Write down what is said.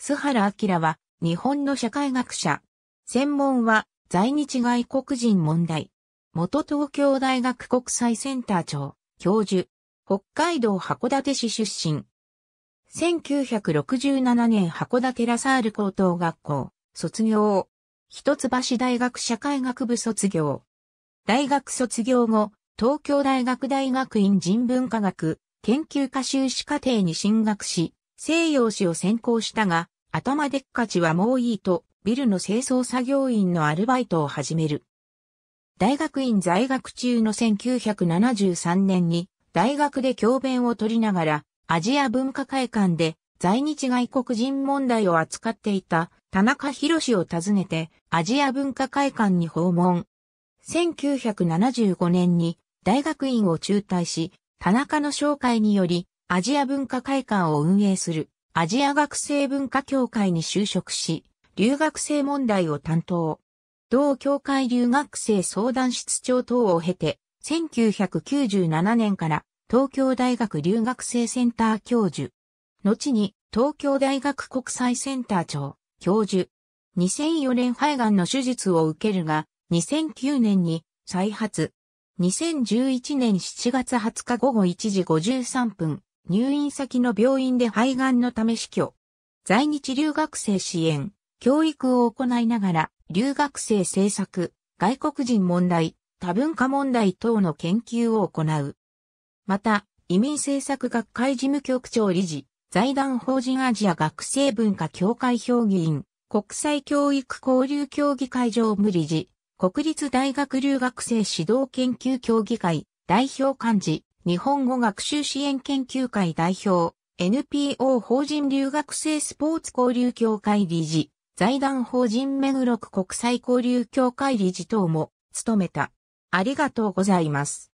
須原明は、日本の社会学者。専門は、在日外国人問題。元東京大学国際センター長、教授。北海道函館市出身。1967年函館ラサール高等学校、卒業。一橋大学社会学部卒業。大学卒業後、東京大学大学院人文科学研究科修士課程に進学し、西洋史を専攻したが、頭でっかちはもういいと、ビルの清掃作業員のアルバイトを始める。大学院在学中の1973年に、大学で教鞭を取りながら、アジア文化会館で在日外国人問題を扱っていた田中博士を訪ねてアジア文化会館に訪問。1975年に大学院を中退し、田中の紹介によりアジア文化会館を運営するアジア学生文化協会に就職し、留学生問題を担当。同協会留学生相談室長等を経て、1997年から東京大学留学生センター教授。後に東京大学国際センター長、教授。2004年肺がんの手術を受けるが、2009年に再発。2011年7月20日午後1時53分、入院先の病院で肺がんのため死去。在日留学生支援、教育を行いながら、留学生政策、外国人問題、多文化問題等の研究を行う。また、移民政策学会事務局長理事、財団法人アジア学生文化協会評議員、国際教育交流協議会常務理事、国立大学留学生指導研究協議会、代表幹事、日本語学習支援研究会代表、NPO 法人留学生スポーツ交流協会理事、財団法人目黒区国際交流協会理事等も務めた。ありがとうございます。